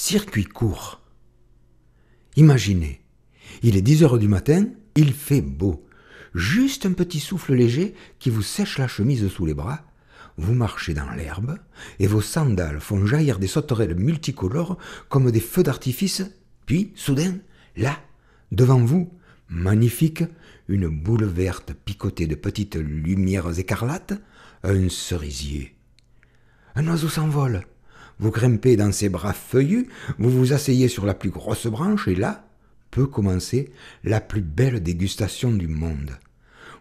Circuit court. Imaginez, il est 10 heures du matin, il fait beau. Juste un petit souffle léger qui vous sèche la chemise sous les bras. Vous marchez dans l'herbe et vos sandales font jaillir des sauterelles multicolores comme des feux d'artifice. Puis, soudain, là, devant vous, magnifique, une boule verte picotée de petites lumières écarlates, un cerisier. Un oiseau s'envole vous grimpez dans ses bras feuillus, vous vous asseyez sur la plus grosse branche et là peut commencer la plus belle dégustation du monde.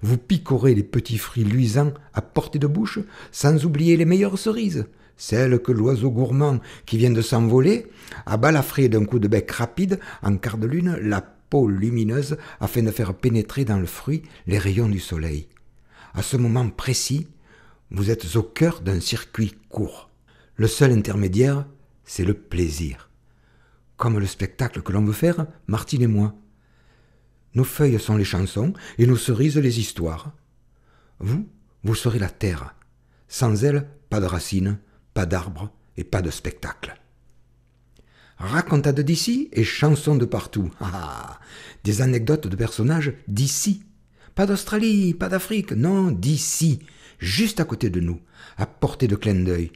Vous picorez les petits fruits luisants à portée de bouche, sans oublier les meilleures cerises, celles que l'oiseau gourmand qui vient de s'envoler a balafré d'un coup de bec rapide en quart de lune la peau lumineuse afin de faire pénétrer dans le fruit les rayons du soleil. À ce moment précis, vous êtes au cœur d'un circuit court. Le seul intermédiaire, c'est le plaisir. Comme le spectacle que l'on veut faire, Martine et moi. Nos feuilles sont les chansons et nos cerises les histoires. Vous, vous serez la terre. Sans elle, pas de racines, pas d'arbres et pas de spectacle. Racontades d'ici et chansons de partout. Ah, ah, ah. des anecdotes de personnages d'ici. Pas d'Australie, pas d'Afrique, non, d'ici, juste à côté de nous, à portée de clin d'œil.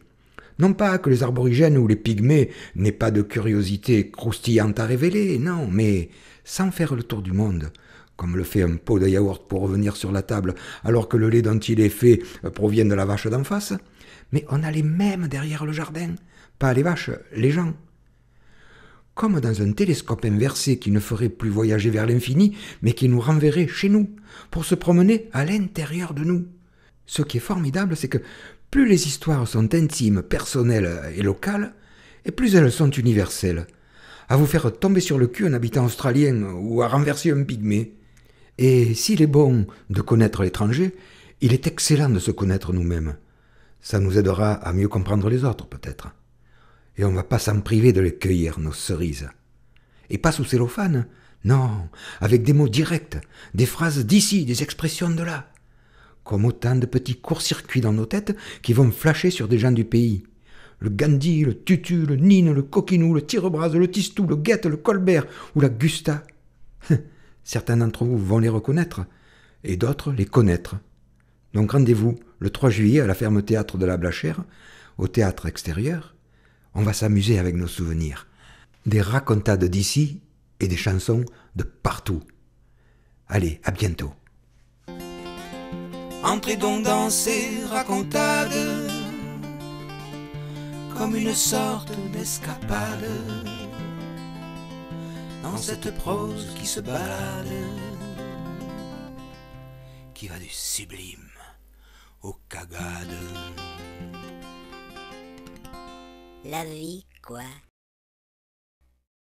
Non pas que les arborigènes ou les pygmées n'aient pas de curiosité croustillante à révéler, non, mais sans faire le tour du monde, comme le fait un pot de yaourt pour revenir sur la table, alors que le lait dont il est fait euh, provient de la vache d'en face, mais on allait même derrière le jardin, pas les vaches, les gens. Comme dans un télescope inversé qui ne ferait plus voyager vers l'infini, mais qui nous renverrait chez nous, pour se promener à l'intérieur de nous. Ce qui est formidable, c'est que plus les histoires sont intimes, personnelles et locales, et plus elles sont universelles. À vous faire tomber sur le cul un habitant australien ou à renverser un pygmée. Et s'il est bon de connaître l'étranger, il est excellent de se connaître nous-mêmes. Ça nous aidera à mieux comprendre les autres, peut-être. Et on ne va pas s'en priver de les cueillir, nos cerises. Et pas sous cellophane, non, avec des mots directs, des phrases d'ici, des expressions de là comme autant de petits courts-circuits dans nos têtes qui vont flasher sur des gens du pays. Le Gandhi, le Tutu, le Nine, le Coquinou, le Tirebras, le Tistou, le Guette, le Colbert ou la Gusta. Hein, certains d'entre vous vont les reconnaître et d'autres les connaître. Donc rendez-vous le 3 juillet à la ferme théâtre de la Blachère, au théâtre extérieur. On va s'amuser avec nos souvenirs. Des racontades d'ici et des chansons de partout. Allez, à bientôt. Entrez donc dans ces racontades comme une sorte d'escapade dans cette prose qui se balade, qui va du sublime au cagade. La vie, quoi.